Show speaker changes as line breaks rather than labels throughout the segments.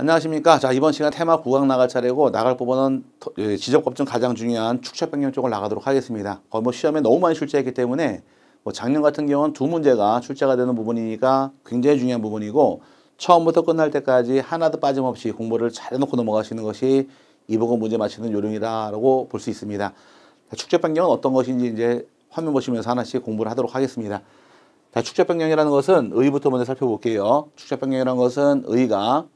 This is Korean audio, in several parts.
안녕하십니까. 자, 이번 시간 테마 구강 나갈 차례고 나갈 부분은 예, 지적법정 가장 중요한 축척 변경 쪽을 나가도록 하겠습니다. 거의 뭐 시험에 너무 많이 출제했기 때문에 뭐 작년 같은 경우는 두 문제가 출제가 되는 부분이니까 굉장히 중요한 부분이고 처음부터 끝날 때까지 하나도 빠짐없이 공부를 잘 해놓고 넘어가시는 것이 이 부분 문제 맞히는 요령이다라고 볼 수 있습니다. 자, 축제 변경은 어떤 것인지 이제 화면 보시면서 하나씩 공부를 하도록 하겠습니다. 자, 축제 변경이라는 것은 의부터 먼저 살펴볼게요. 축제 변경이라는 것은 의가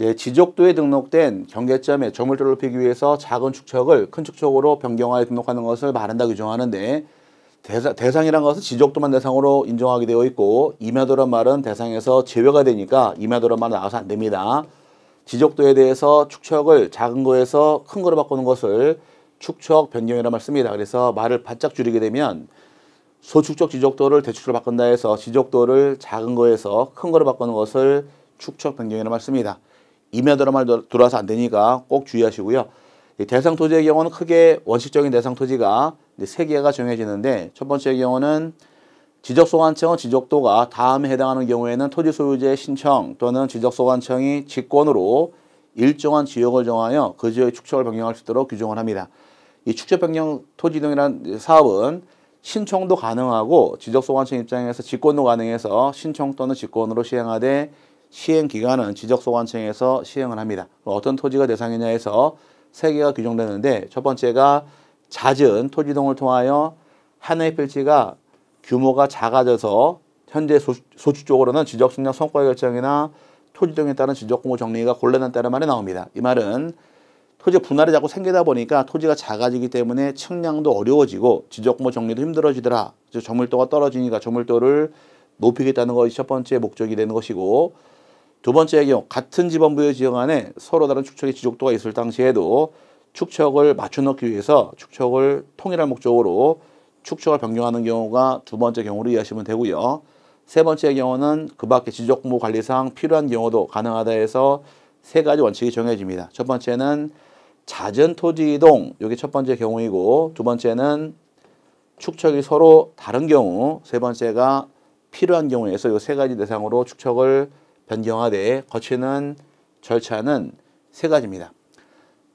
예, 지적도에 등록된 경계점의 에 점을 더럽히기 위해서 작은 축척을 큰 축척으로 변경하여 등록하는 것을 말한다 규정하는데 대상, 대상이란 것은 지적도만 대상으로 인정하게 되어 있고 임야도란 말은 대상에서 제외가 되니까 임야도란 말은 나와서 안 됩니다. 지적도에 대해서 축척을 작은 거에서 큰 거로 바꾸는 것을 축척 변경이라 말씁니다. 그래서 말을 바짝 줄이게 되면 소축적 지적도를 대축으로 바꾼다 해서 지적도를 작은 거에서 큰 거로 바꾸는 것을 축척 변경이라 말씁니다. 임야드라만 들어와서 안 되니까 꼭 주의하시고요. 대상 토지의 경우는 크게 원칙적인 대상 토지가 세 개가 정해지는데 첫 번째의 경우는 지적소관청은 지적도가 다음에 해당하는 경우에는 토지 소유자의 신청 또는 지적소관청이 직권으로 일정한 지역을 정하여 그 지역의 축적을 변경할 수 있도록 규정을 합니다. 이 축적 변경 토지 등이라는 사업은 신청도 가능하고 지적소관청 입장에서 직권도 가능해서 신청 또는 직권으로 시행하되 시행 기간은 지적소관청에서 시행을 합니다. 뭐 어떤 토지가 대상이냐 해서 세 개가 규정되는데 첫 번째가 잦은 토지등을 통하여 한해 필지가 규모가 작아져서 현재 소수, 쪽으로는 지적승량 성과 결정이나 토지등에 따른 지적공호 정리가 곤란한다는 말이 나옵니다. 이 말은 토지 분할이 자꾸 생기다 보니까 토지가 작아지기 때문에 측량도 어려워지고 지적공호 정리도 힘들어지더라. 즉정물도가 떨어지니까 정물도를 높이겠다는 것이 첫 번째 목적이 되는 것이고 두 번째의 경우 같은 지번부의 지역 안에 서로 다른 축척의 지족도가 있을 당시에도 축척을 맞춰 넣기 위해서 축척을 통일할 목적으로 축척을 변경하는 경우가 두 번째 경우로 이해하시면 되고요. 세 번째 의 경우는 그밖에지적부 관리상 필요한 경우도 가능하다 해서 세 가지 원칙이 정해집니다. 첫 번째는 잦은 토지 이동, 이게 첫 번째 경우이고 두 번째는 축척이 서로 다른 경우, 세 번째가 필요한 경우에서 이 세 가지 대상으로 축척을 변경하되 거치는 절차는 세 가지입니다.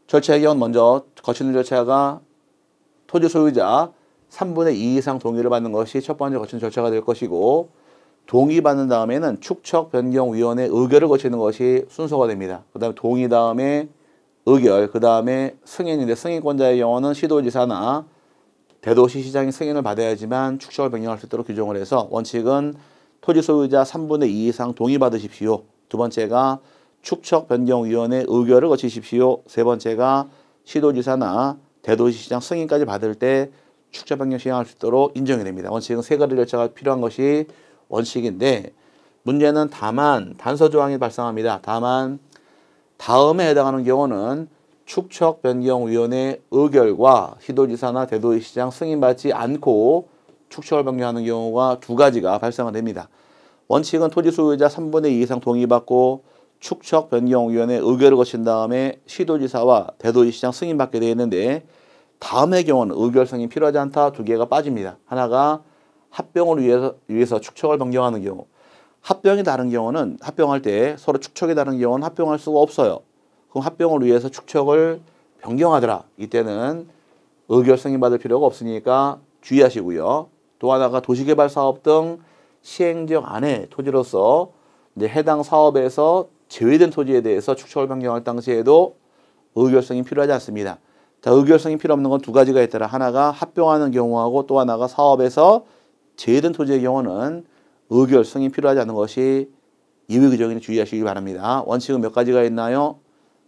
절차의 경우 먼저 거치는 절차가 토지 소유자 3분의 2 이상 동의를 받는 것이 첫 번째 거치는 절차가 될 것이고 동의받는 다음에는 축척변경위원회 의결을 거치는 것이 순서가 됩니다. 그 다음에 동의 다음에 의결, 그 다음에 승인인데 승인권자의 경우는 시도지사나 대도시시장이 승인을 받아야지만 축척을 변경할 수 있도록 규정을 해서 원칙은 토지 소유자 3분의 2 이상 동의받으십시오. 두 번째가 축척 변경위원회 의결을 거치십시오. 세 번째가 시도지사나 대도시시장 승인까지 받을 때 축척 변경 시행할 수 있도록 인정이 됩니다. 원칙은 세 가지 절차가 필요한 것이 원칙인데 문제는 다만 단서 조항이 발생합니다. 다만 다음에 해당하는 경우는 축척 변경위원회 의결과 시도지사나 대도시장 승인받지 않고 축척을 변경하는 경우가 두 가지가 발생 됩니다. 원칙은 토지 소유자 3분의 2 이상 동의받고 축척 변경위원회 의결을 거친 다음에 시도지사와 대도시장 승인받게 되어 있는데 다음의 경우는 의결성이 필요하지 않다 두 개가 빠집니다. 하나가 합병을 위해서, 위해서 축척을 변경하는 경우 합병이 다른 경우는 합병할 때 서로 축척이 다른 경우는 합병할 수가 없어요. 그럼 합병을 위해서 축척을 변경하더라. 이때는 의결승인 받을 필요가 없으니까 주의하시고요. 또 하나가 도시개발 사업 등 시행지역 안에 토지로서 이제 해당 사업에서 제외된 토지에 대해서 축척을 변경할 당시에도 의결성이 필요하지 않습니다. 자, 의결성이 필요 없는 건 두 가지가 있더라. 하나가 합병하는 경우하고 또 하나가 사업에서 제외된 토지의 경우는 의결성이 필요하지 않은 것이 예외 규정에 주의하시기 바랍니다. 원칙은 몇 가지가 있나요?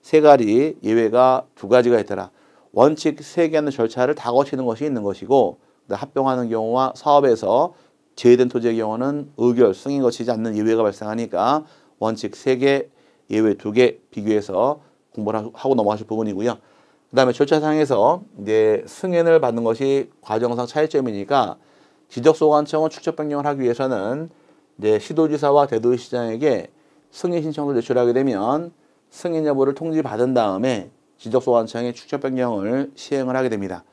세 가지, 예외가 두 가지가 있더라. 원칙 세 개는 절차를 다 거치는 것이 있는 것이고 합병하는 경우와 사업에서 제외된 토지의 경우는 의결, 승인 거치지 않는 예외가 발생하니까 원칙 세 개 예외 두 개 비교해서 공부를 하고 넘어가실 부분이고요. 그 다음에 절차상에서 이제 승인을 받는 것이 과정상 차이점이니까 지적소관청은 축적 변경을 하기 위해서는 이제 시도지사와 대도시장에게 승인 신청을 제출하게 되면 승인 여부를 통지받은 다음에 지적소관청의 축적 변경을 시행을 하게 됩니다.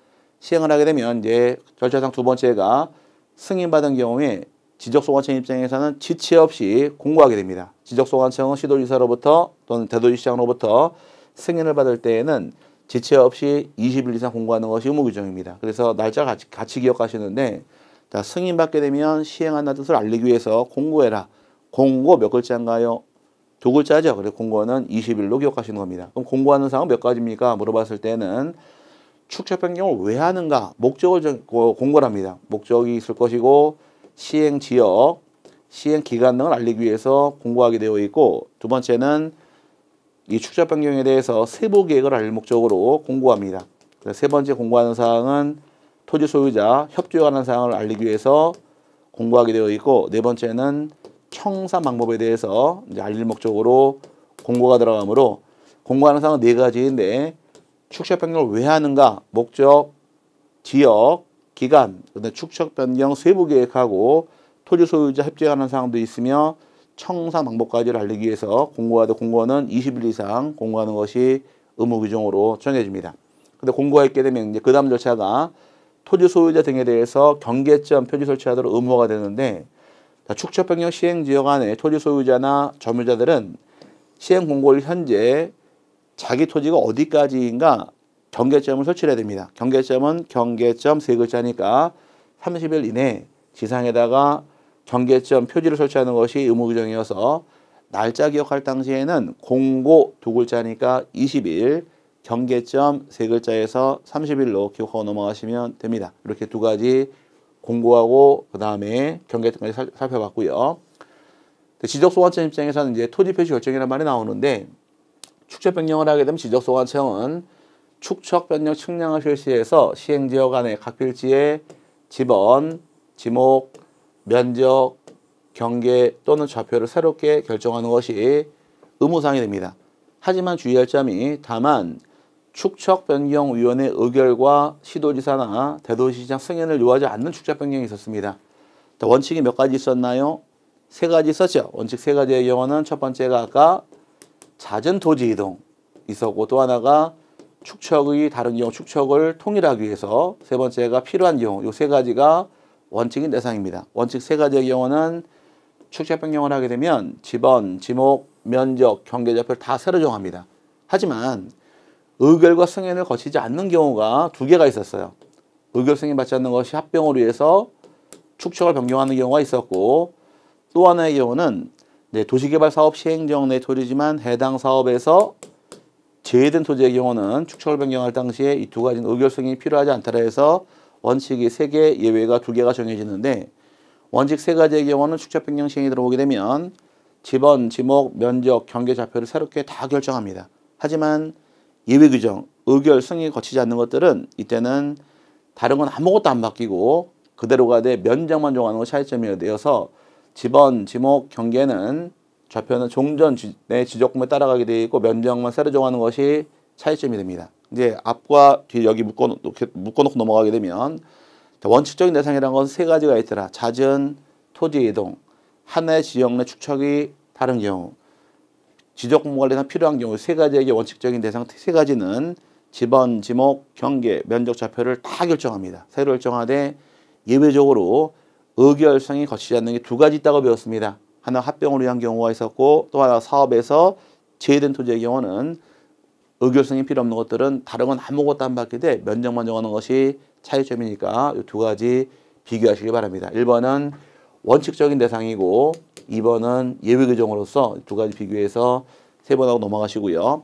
시행을 하게 되면 이제 절차상 두 번째가 승인받은 경우에 지적소관청 입장에서는 지체 없이 공고하게 됩니다. 지적소관청은 시도지사로부터 또는 대도시장으로부터 승인을 받을 때에는 지체 없이 20일 이상 공고하는 것이 의무 규정입니다. 그래서 날짜 같이, 같이 기억하시는데 자, 승인받게 되면 시행한다는 뜻을 알리기 위해서 공고해라. 공고 몇 글자인가요? 두 글자죠. 그래서 공고는 20일로 기억하시는 겁니다. 그럼 공고하는 사항은 몇 가지입니까? 물어봤을 때는 축적 변경을 왜 하는가 목적을 공고 합니다. 목적이 있을 것이고 시행 지역, 시행 기간 등을 알리기 위해서 공고하게 되어 있고 두 번째는 이 축적 변경에 대해서 세부 계획을 알릴 목적으로 공고합니다. 세 번째 공고하는 사항은 토지 소유자 협조에 관한 사항을 알리기 위해서 공고하게 되어 있고 네 번째는 청산 방법에 대해서 알릴 목적으로 공고가 들어가므로 공고하는 사항은 네 가지인데 축적 변경을 왜 하는가? 목적, 지역, 기간, 그다음 축적 변경 세부 계획하고 토지 소유자 협재하는 사항도 있으며 청산 방법까지를 알리기 위해서 공고하되 공고는 20일 이상 공고하는 것이 의무 규정으로 정해집니다. 근데 공고가 있게 되면 이제 그 다음 절차가 토지 소유자 등에 대해서 경계점 표지 설치하도록 의무화가 되는데 축척 변경 시행 지역 안에 토지 소유자나 점유자들은 시행 공고일 현재 자기 토지가 어디까지인가 경계점을 설치해야 됩니다. 경계점은 경계점 세 글자니까 30일 이내 지상에다가 경계점 표지를 설치하는 것이 의무 규정이어서 날짜 기억할 당시에는 공고 두 글자니까 20일, 경계점 세 글자에서 30일로 기억하고 넘어가시면 됩니다. 이렇게 두 가지 공고하고 그 다음에 경계점까지 살펴봤고요. 지적 소관청 입장에서는 이제 토지 표시 결정이라는 말이 나오는데 축적 변경을 하게 되면 지적소관청은 축척 변경 측량을 실시해서 시행지역 안에각 필지의 지번, 지목, 면적, 경계 또는 좌표를 새롭게 결정하는 것이 의무상이 됩니다. 하지만 주의할 점이 다만 축척변경위원회 의결과 시도지사나 대도시장 승인을 요하지 않는 축척변경이 있었습니다. 원칙이 몇 가지 있었나요? 세 가지 있었죠. 원칙 세 가지의 경우는 첫 번째가 아까 자전 토지 이동 있었고 또 하나가 축척의 다른 경우 축척을 통일하기 위해서 세 번째가 필요한 경우 요 세 가지가 원칙인 대상입니다. 원칙 세 가지의 경우는 축적 변경을 하게 되면 집원, 지목, 면적, 경계좌표를 다 새로 정합니다. 하지만 의결과 승인을 거치지 않는 경우가 두 개가 있었어요. 의결 승인 받지 않는 것이 합병으로 인해서 축척을 변경하는 경우가 있었고 또 하나의 경우는 네, 도시개발 사업 시행령 내 조리지만 해당 사업에서 제외된 토지의 경우는 축척을 변경할 당시에 이 두 가지는 의결성이 필요하지 않다라 해서 원칙이 세 개 예외가 두개가 정해지는데 원칙 세가지의 경우는 축척 변경 시행이 들어오게 되면 지번, 지목, 면적, 경계 좌표를 새롭게 다 결정합니다. 하지만 예외 규정, 의결, 승인이 거치지 않는 것들은 이때는 다른 건 아무것도 안 바뀌고 그대로가 돼 면적만 정하는 것이 차이점이 되어서 지번, 지목, 경계는 좌표는 종전 지, 내 지적금에 따라가게 되어 있고 면적만 새로 정하는 것이 차이점이 됩니다. 이제 앞과 뒤 여기 묶어놓고, 묶어놓고 넘어가게 되면 원칙적인 대상이라는 건세 가지가 있더라. 잦은 토지 이동, 한해 지역 내 축척이 다른 경우, 지적 공모가 상 필요한 경우 세 가지에게 원칙적인 대상 세 가지는 지번, 지목, 경계, 면적 좌표를 다 결정합니다. 새로 결정하되 예외적으로 의결성이 거치지 않는 게 두 가지 있다고 배웠습니다. 하나 합병을 위한 경우가 있었고 또 하나 사업에서 제외된 토지의 경우는 의결성이 필요 없는 것들은 다른 건 아무것도 안 받게 돼 면적만 정하는 것이 차이점이니까 이 두 가지 비교하시기 바랍니다. 1번은 원칙적인 대상이고 2번은 예외 규정으로서 두 가지 비교해서 세 번하고 넘어가시고요.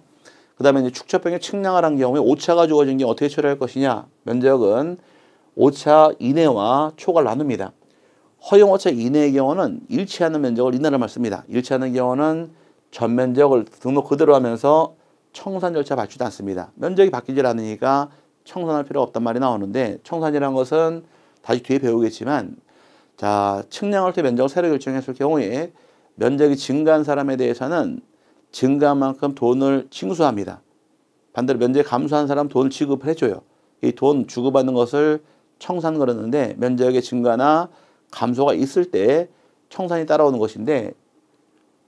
그 다음에 이제 축척병의 측량을 한 경우에 오차가 주어진 게 어떻게 처리할 것이냐. 면적은 오차 이내와 초과를 나눕니다. 허용어체 이내의 경우는 일치하는 면적을 인내를 말습니다 일치하는 경우는 전 면적을 등록 그대로 하면서 청산 절차 밟지도 않습니다. 면적이 바뀌질 않으니까 청산할 필요 없단 말이 나오는데 청산이라는 것은 다시 뒤에 배우겠지만 자 측량할 때 면적을 새로 결정했을 경우에 면적이 증가한 사람에 대해서는 증가한 만큼 돈을 징수합니다. 반대로 면적이 감소한 사람 돈을 지급을 해줘요. 이 돈 주고받는 것을 청산 걸었는데 면적의 증가나 감소가 있을 때 청산이 따라오는 것인데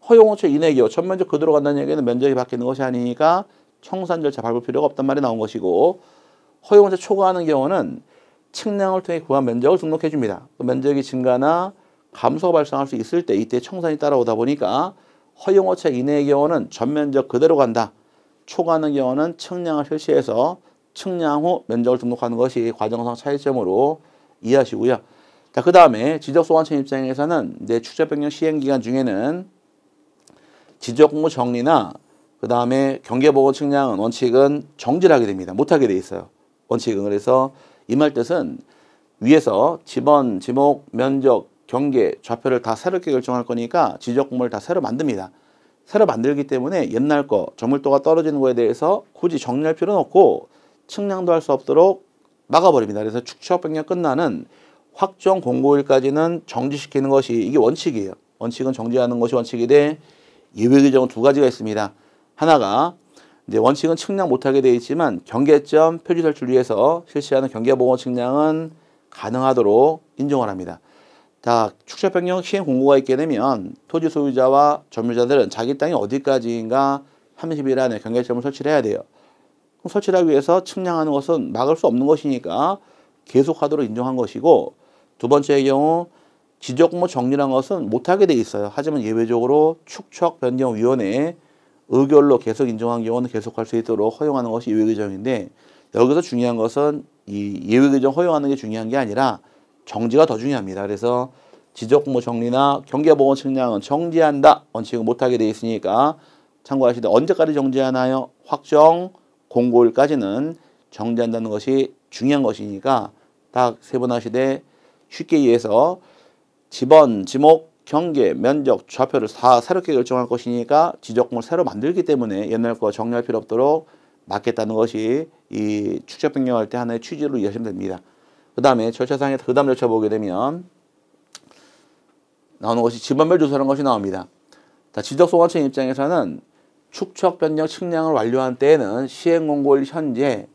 허용호초 인해기요 전면적 그대로 간다는 얘기는 면적이 바뀌는 것이 아니니까 청산 절차 밟을 필요가 없단 말이 나온 것이고 허용호초 초과하는 경우는 측량을 통해 구한 면적을 등록해 줍니다. 그 면적이 증가나 감소가 발생할 수 있을 때 이때 청산이 따라오다 보니까 허용호차 인해의 경우는 전면적 그대로 간다. 초과하는 경우는 측량을 실시해서 측량 후 면적을 등록하는 것이 과정상 차이점으로 이해하시고요. 자, 그 다음에 지적소관청 입장에서는 내추적변경 시행기간 중에는 지적공고 정리나 그 다음에 경계보고 측량 원칙은 정지를 하게 됩니다. 못하게 돼 있어요. 원칙은 그래서 이 말 뜻은 위에서 지번, 지목, 면적, 경계, 좌표를 다 새롭게 결정할 거니까 지적공고를 다 새로 만듭니다. 새로 만들기 때문에 옛날 거정물도가 떨어지는 거에 대해서 굳이 정리할 필요는 없고 측량도 할 수 없도록 막아버립니다. 그래서 축적 변경 끝나는 확정 공고일까지는 정지시키는 것이 이게 원칙이에요. 원칙은 정지하는 것이 원칙인데 예외 규정은 두 가지가 있습니다. 하나가 이제 원칙은 측량 못하게 되어 있지만 경계점 표지 설출 위해서 실시하는 경계보건 측량은 가능하도록 인정을 합니다. 자, 축차 변경 시행 공고가 있게 되면 토지 소유자와 점유자들은 자기 땅이 어디까지인가 30일 안에 경계점을 설치해야 돼요. 그럼 설치하기 를 위해서 측량하는 것은 막을 수 없는 것이니까 계속하도록 인정한 것이고 두 번째의 경우 지적공모 뭐 정리란 것은 못하게 돼 있어요. 하지만 예외적으로 축척 변경 위원회의 의결로 계속 인정한 경우는 계속할 수 있도록 허용하는 것이 예외 규정인데 여기서 중요한 것은 이 예외 규정 허용하는 게 중요한 게 아니라 정지가 더 중요합니다. 그래서 지적공모 뭐 정리나 경계보건 측량은 정지한다 원칙은 못하게 돼 있으니까 참고하시되 언제까지 정지하나요? 확정 공고일까지는 정지한다는 것이 중요한 것이니까 딱 세분화시되 쉽게 이해해서 지번, 지목, 경계, 면적, 좌표를 다 새롭게 결정할 것이니까 지적공을 새로 만들기 때문에 옛날 거 정리할 필요 없도록 맞겠다는 것이 이 축적 변경할 때 하나의 취지로 이해하시면 됩니다. 그 다음에 절차상에 그 다음 절차 보게 되면 나오는 것이 지번별 조사라는 것이 나옵니다. 자, 지적소관청 입장에서는 축척 변경 측량을 완료한 때에는 시행공고일 현재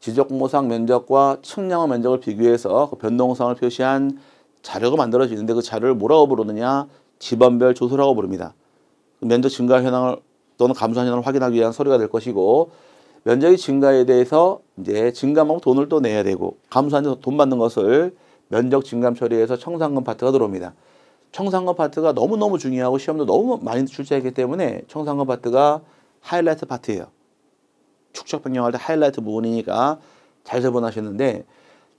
지적공모상 면적과 측량화 면적을 비교해서 그 변동성을 표시한 자료가 만들어지는데 그 자료를 뭐라고 부르느냐 지번별 조소라고 부릅니다. 면적 증가 현황을 또는 감소 현황을 확인하기 위한 서류가 될 것이고 면적의 증가에 대해서 이제 증감하고 돈을 또 내야 되고 감소한 돈 받는 것을 면적 증감 처리해서 청산금 파트가 들어옵니다. 청산금 파트가 너무너무 중요하고 시험도 너무 많이 출제했기 때문에 청산금 파트가 하이라이트 파트예요. 축적 변경할 때 하이라이트 부분이니까 잘 세분하셨는데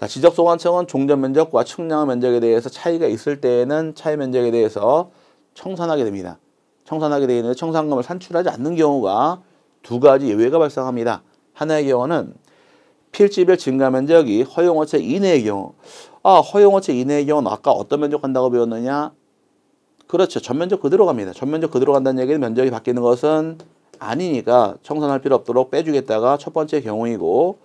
지적 소관청은 종전 면적과 측량 면적에 대해서 차이가 있을 때에는 차이 면적에 대해서 청산하게 됩니다. 청산하게 되어 있는데 청산금을 산출하지 않는 경우가 두 가지 예외가 발생합니다. 하나의 경우는 필지별 증가 면적이 허용어체 이내의 경우 아 허용어체 이내의 경우는 아까 어떤 면적 한다고 배웠느냐 그렇죠. 전면적 그대로 갑니다. 전면적 그대로 간다는 얘기는 면적이 바뀌는 것은 아니니까 청산할 필요 없도록 빼주겠다가 첫 번째 경우이고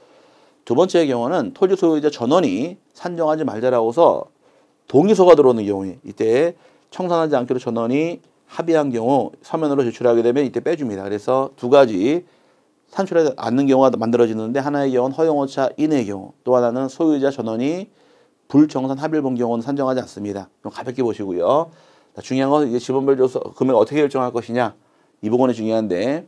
두 번째 경우는 토지 소유자 전원이 산정하지 말자라고서 동의서가 들어오는 경우 에 이때 청산하지 않기로 전원이 합의한 경우 서면으로 제출하게 되면 이때 빼줍니다. 그래서 두 가지 산출하지 않는 경우가 만들어지는데 하나의 경우는 허용어차 인의 경우 또 하나는 소유자 전원이 불청산 합의를 본 경우는 산정하지 않습니다. 좀 가볍게 보시고요. 중요한 건 이제 지분별 조서 금액 어떻게 결정할 것이냐 이 부분이 중요한데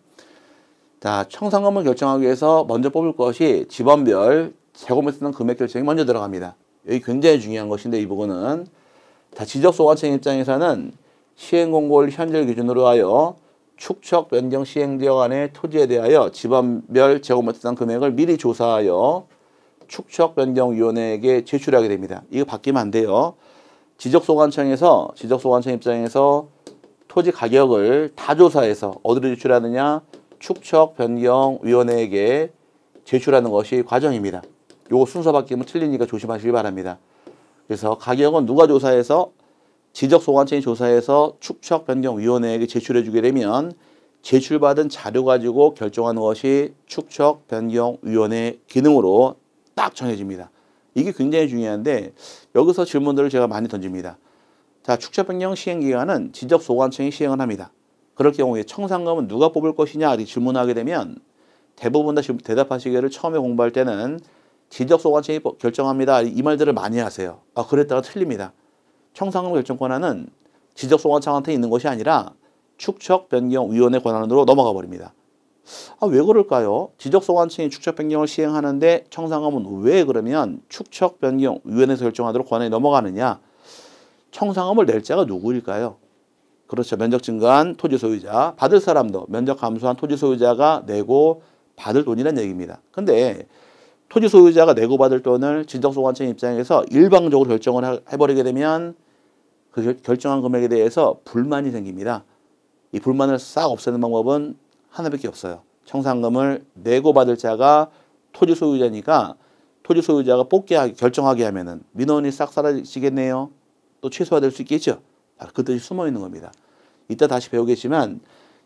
자 청산금을 결정하기 위해서 먼저 뽑을 것이 지번별재고매 쓰는 금액 결정이 먼저 들어갑니다. 여기 굉장히 중요한 것인데 이 부분은 자 지적 소관청 입장에서는 시행공고를 현재 기준으로 하여 축척 변경 시행 지역 안의 토지에 대하여 집안별 재고물에 쓰 금액을 미리 조사하여 축척 변경위원회에게 제출하게 됩니다. 이거 바뀌면 안 돼요. 지적소관청에서 지적소관청 입장에서 토지 가격을 다 조사해서 어디로 제출하느냐 축척 변경 위원회에게 제출하는 것이 과정입니다. 요 순서 바뀌면 뭐 틀리니까 조심하시기 바랍니다. 그래서 가격은 누가 조사해서 지적 소관청이 조사해서 축척 변경 위원회에게 제출해 주게 되면 제출받은 자료 가지고 결정하는 것이 축척 변경 위원회 기능으로 딱 정해집니다. 이게 굉장히 중요한데 여기서 질문들을 제가 많이 던집니다. 자, 축제 변경 시행 기간은 지적 소관청이 시행을 합니다. 그럴 경우에 청산금은 누가 뽑을 것이냐 이 질문하게 되면 대부분 다 대답하시기를 처음에 공부할 때는 지적 소관청이 결정합니다. 이 말들을 많이 하세요. 아, 그랬다가 틀립니다. 청산금 결정 권한은 지적 소관청한테 있는 것이 아니라 축척 변경 위원회 권한으로 넘어가 버립니다. 아, 왜 그럴까요? 지적 소관청이 축척 변경을 시행하는데 청산금은 왜 그러면 축척 변경 위원회에서 결정하도록 권한이 넘어가느냐? 청산금을낼 자가 누구일까요? 그렇죠. 면적 증가한 토지 소유자, 받을 사람도 면적 감소한 토지 소유자가 내고 받을 돈이란 얘기입니다. 근데 토지 소유자가 내고 받을 돈을 진정소관청 입장에서 일방적으로 결정을 해버리게 되면 그 결정한 금액에 대해서 불만이 생깁니다. 이 불만을 싹 없애는 방법은 하나밖에 없어요. 청산금을 내고 받을 자가 토지 소유자니까 토지 소유자가 뽑게 결정하게 하면은 민원이 싹 사라지겠네요. 또 최소화될 수 있겠죠. 바로 그 뜻이 숨어 있는 겁니다. 이따 다시 배우겠지만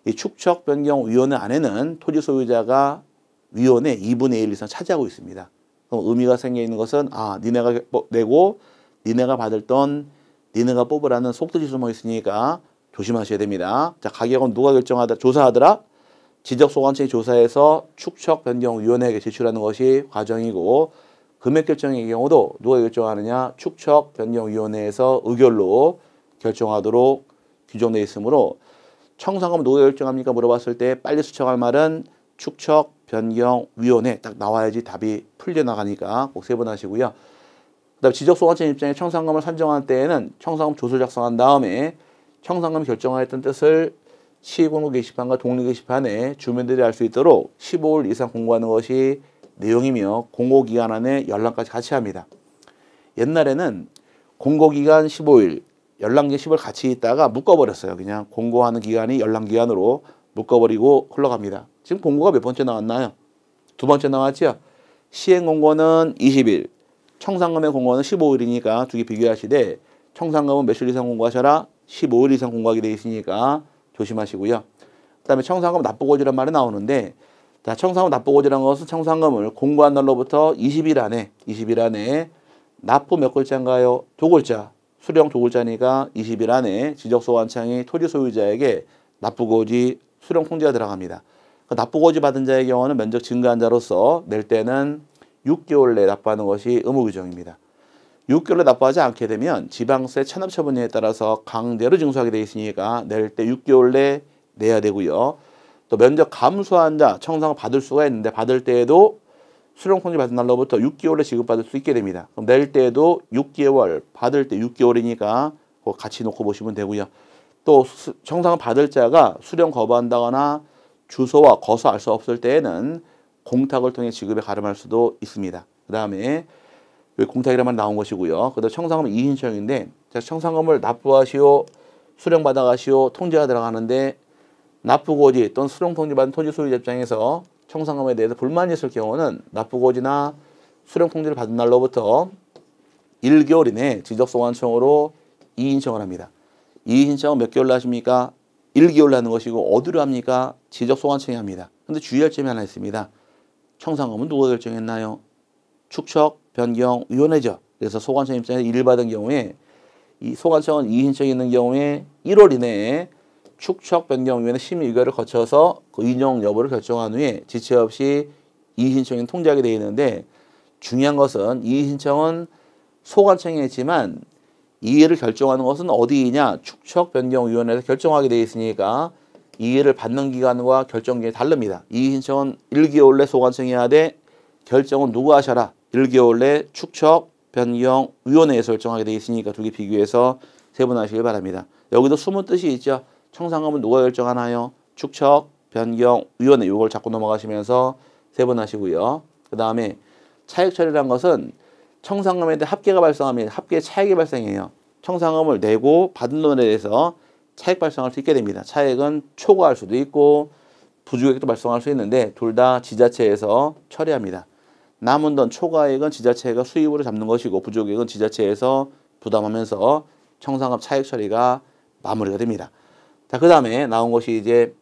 이 축척 변경 위원회 안에는 토지 소유자가 위원회 2분의 1 이상 차지하고 있습니다. 그럼 의미가 생겨 있는 것은 아 니네가 뭐 내고 니네가 받을 돈 니네가 뽑으라는 속뜻이 숨어 있으니까 조심하셔야 됩니다. 자 가격은 누가 결정하다 조사하더라 지적 소관청이 조사해서 축척 변경 위원회에게 제출하는 것이 과정이고 금액 결정의 경우도 누가 결정하느냐 축척 변경위원회에서 의결로 결정하도록 규정돼 있으므로 청산금 누가 결정합니까 물어봤을 때 빨리 수척할 말은 축척 변경위원회 딱 나와야지 답이 풀려나가니까 꼭 세분하시고요. 그다음 지적소관청 입장에 청산금을 산정한 때에는 청산금 조서 작성한 다음에 청산금 결정하였던 뜻을 시공고 게시판과 독립 게시판에 주민들이 알 수 있도록 15일 이상 공고하는 것이 내용이며 공고기간 안에 열람까지 같이 합니다. 옛날에는 공고기간 15일, 열람기 10일 같이 있다가 묶어버렸어요. 그냥 공고하는 기간이 열람기간으로 묶어버리고 흘러갑니다. 지금 공고가 몇 번째 나왔나요? 두 번째 나왔죠 시행 공고는 20일, 청산금의 공고는 15일이니까 두 개 비교하시되 청산금은 며칠 이상 공고하셔라? 15일 이상 공고하게 되어 있으니까 조심하시고요. 그 다음에 청산금 납부고지란 말이 나오는데 자, 청산금 납부고지라는 것은 청산금을 공고한 날로부터 20일 안에 20일 안에 납부 몇 글자인가요? 두 글자. 수령 두 글자니까 20일 안에 지적소환청이 토지 소유자에게 납부고지 수령 통지가 들어갑니다. 그 납부고지 받은 자의 경우는 면적 증가한 자로서 낼 때는 6개월 내에 납부하는 것이 의무 규정입니다. 6개월에 납부하지 않게 되면 지방세 체납 처분에 따라서 강제로 징수하게 되어 있으니까 낼 때 6개월 내 내야 되고요. 또 면접 감소한 자 청산을 받을 수가 있는데 받을 때에도 수령 통지 받은 날로부터 6개월에 지급받을 수 있게 됩니다. 그럼 낼 때에도 6개월 받을 때 6개월이니까 같이 놓고 보시면 되고요. 또 청산을 받을 자가 수령 거부한다거나 주소와 거소 알 수 없을 때에는 공탁을 통해 지급에 가름할 수도 있습니다. 그 다음에 공탁이라만 나온 것이고요. 그다음 청산금 이인청인데 청산금을 납부하시오, 수령받아가시오, 통제가 들어가는데 납부고지 또는 수령 통지받은 토지 소유자 입장에서 청산금에 대해서 불만이 있을 경우는 납부고지나 수령 통지를 받은 날로부터 1개월 이내 지적소관청으로이의신청을 합니다. 이의신청은몇 개월로 하십니까? 1개월로 하는 것이고 어디로 합니까? 지적소관청이 합니다. 근데 주의할 점이 하나 있습니다. 청산금은 누가 결정했나요? 축척, 변경, 위원회죠. 그래서 소관청 입장에서 이를 받은 경우에 이 소관청은 이의신청이 있는 경우에 1월 이내에 축척 변경위원회 심의의결을 거쳐서 그 인용 여부를 결정한 후에 지체 없이 이의신청이 통제하게 되어 있는데 중요한 것은 이의신청은 소관청이했지만 이의를 결정하는 것은 어디이냐 축척 변경위원회에서 결정하게 되어 있으니까 이의를 받는 기간과 결정기간이 다릅니다. 이의신청은 1개월 내 소관청이 해야 돼 결정은 누구 하셔라 1개월 내 축척 변경위원회에서 결정하게 되어 있으니까 두 개 비교해서 세분하시길 바랍니다. 여기도 숨은 뜻이 있죠. 청산금은 누가 결정하나요? 축척, 변경, 위원회 요걸 잡고 넘어가시면서 세 번 하시고요. 그 다음에 차액 처리란 것은 청산금에 대해 합계가 발생하면 합계 차액이 발생해요. 청산금을 내고 받은 돈에 대해서 차액 발생할 수 있게 됩니다. 차액은 초과할 수도 있고 부족액도 발생할 수 있는데 둘 다 지자체에서 처리합니다. 남은 돈 초과액은 지자체가 수입으로 잡는 것이고 부족액은 지자체에서 부담하면서 청산금 차액 처리가 마무리가 됩니다. 자, 그 다음에 나온 것이 이제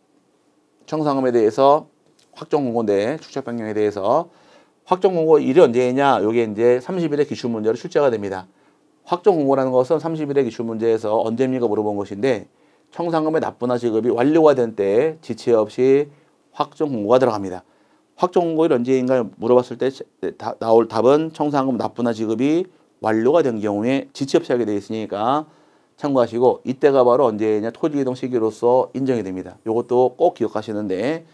청산금에 대해서 확정공고인데 출처 네, 변경에 대해서 확정공고 일이 언제냐 이게 이제 30일의 기출 문제로 출제가 됩니다. 확정공고라는 것은 30일의 기출 문제에서 언제입니까 물어본 것인데 청산금의 납부나 지급이 완료가 된 때 지체 없이 확정공고가 들어갑니다. 확정공고일 언제인가 물어봤을 때 다, 나올 답은 청산금 납부나 지급이 완료가 된 경우에 지체 없이 하게 되어 있으니까 참고하시고 이때가 바로 언제냐 토지이동 시기로서 인정이 됩니다. 이것도 꼭 기억하시는데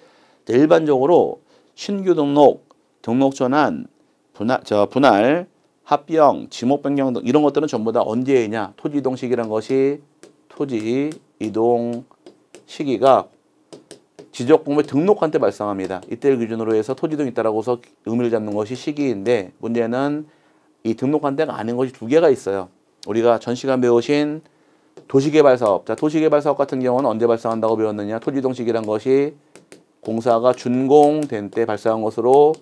일반적으로 신규 등록, 등록 전환, 분할, 저 분할, 합병, 지목 변경 등 이런 것들은 전부 다언제냐 토지 이동 시기란 것이 토지 이동 시기가 지적공부 등록한 때 발생합니다. 이때를 기준으로 해서 토지 등있다고 해서 의미를 잡는 것이 시기인데 문제는 이 등록한 때가 아닌 것이 두 개가 있어요. 우리가 전 시간 배우신 도시개발사업. 자, 도시개발사업 같은 경우는 언제 발생한다고 배웠느냐? 토지동식이란 것이 공사가 준공된 때 발생한 것으로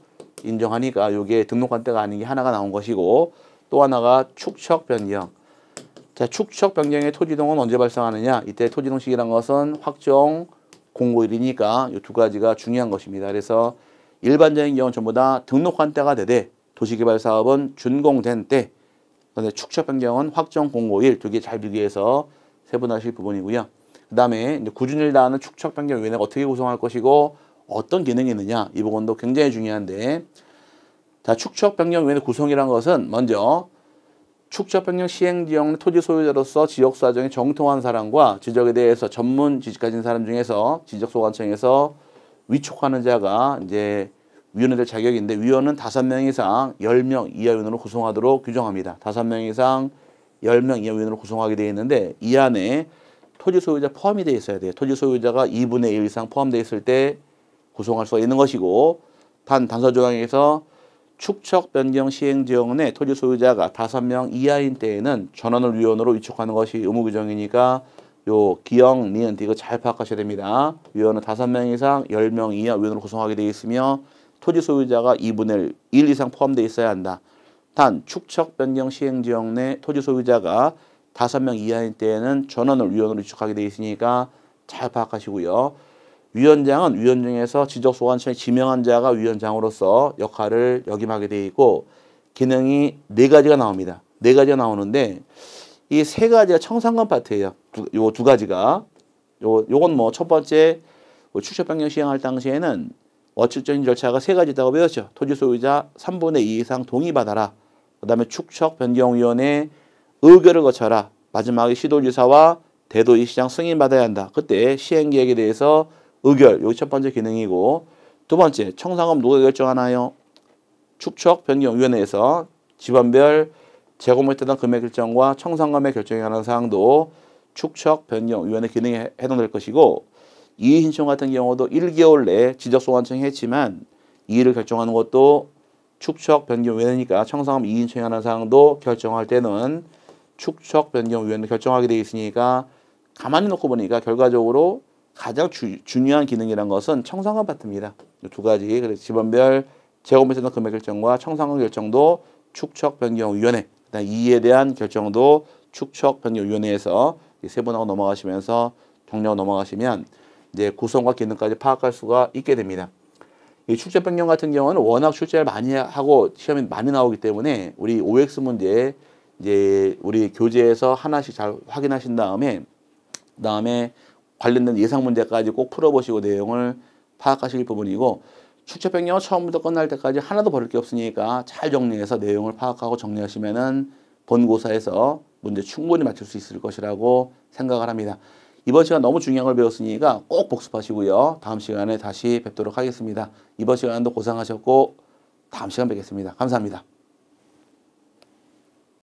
인정하니까 이게 등록한 때가 아닌 게 하나가 나온 것이고 또 하나가 축척 변경. 자, 축척 변경의 토지동은 언제 발생하느냐? 이때 토지동식이란 것은 확정 공고일이니까 이 두 가지가 중요한 것입니다. 그래서 일반적인 경우는 전부 다 등록한 때가 되되 도시개발사업은 준공된 때 그런데 축척 변경은 확정 공고일 두 개 잘 비교해서 세분하실 부분이고요. 그 다음에 구준일 다하는 축척 변경 위원회 어떻게 구성할 것이고 어떤 기능이 있느냐 이 부분도 굉장히 중요한데 자축척 변경 위원회 구성이란 것은 먼저 축척 변경 시행 지역 토지 소유자로서 지역 사정이 정통한 사람과 지적에 대해서 전문 지식 가진 사람 중에서 지적 소관청에서 위촉하는 자가 이제 위원회 될 자격인데 위원은 다섯 명 이상 열 명 이하 위원으로 구성하도록 규정합니다. 다섯 명 이상 열 명 이하 위원으로 구성하게 되어 있는데 이 안에 토지 소유자 포함이 되어 있어야 돼요. 토지 소유자가 2분의 1 이상 포함되어 있을 때 구성할 수가 있는 것이고 단 단서 조항에서 축척 변경 시행 지역 내 토지 소유자가 다섯 명 이하인 때에는 전원을 위원으로 위촉하는 것이 의무 규정이니까 요기형 니은, 디그 잘 파악하셔야 됩니다. 위원은 다섯 명 이상 열 명 이하 위원으로 구성하게 되어 있으며 토지 소유자가 2분의 1, 이상 포함되어 있어야 한다. 단 축척 변경 시행 지역 내 토지 소유자가 5명 이하인 때에는 전원을 위원으로 위촉하게 되어 있으니까 잘 파악하시고요. 위원장은 위원 중에서 지적소관청에 지명한 자가 위원장으로서 역할을 역임하게 되어 있고 기능이 네 가지가 나옵니다. 네 가지가 나오는데 이 세 가지가 청산권 파트예요. 요 두 가지가 요 요건 뭐 첫 번째 그 축척 변경 시행할 당시에는 어출적인 절차가 세 가지다고 있 배웠죠. 토지 소유자 3분의 2 이상 동의받아라. 그 다음에 축척 변경위원회 의결을 거쳐라. 마지막에 시도지사와 대도이 시장 승인받아야 한다. 그때 시행계획에 대해서 의결, 요기 첫 번째 기능이고 두 번째, 청산금 누가 결정하나요? 축척 변경위원회에서 지안별 제곱미터당 금액 결정과 청산금의 결정에 관한 사항도 축척 변경위원회 기능에 해당될 것이고 이의 신청 같은 경우도 1개월 내에 지적소관 청했지만 이의를 결정하는 것도 축척 변경위원회니까 청산금 이의 신청하는 이 사항도 결정할 때는 축척 변경위원회 결정하게 되어 있으니까 가만히 놓고 보니까 결과적으로 가장 주, 중요한 기능이란 것은 청산금 파트입니다. 두 가지 그래서 집안별 재고물세는 금액 결정과 청산금 결정도 축척 변경 위원회 그다음 이에 대한 결정도 축척 변경 위원회에서 세 분하고 넘어가시면서 정리하고 넘어가시면 이제 구성과 기능까지 파악할 수가 있게 됩니다. 이 출제 변경 같은 경우는 워낙 출제를 많이 하고 시험이 많이 나오기 때문에 우리 OX 문제 이제 우리 교재에서 하나씩 잘 확인하신 다음에 그다음에 관련된 예상 문제까지 꼭 풀어보시고 내용을 파악하실 부분이고 출제 변경 처음부터 끝날 때까지 하나도 버릴 게 없으니까 잘 정리해서 내용을 파악하고 정리하시면은 본고사에서 문제 충분히 맞출 수 있을 것이라고 생각을 합니다. 이번 시간 너무 중요한 걸 배웠으니까 꼭 복습하시고요. 다음 시간에 다시 뵙도록 하겠습니다. 이번 시간도 고생하셨고 다음 시간 뵙겠습니다. 감사합니다.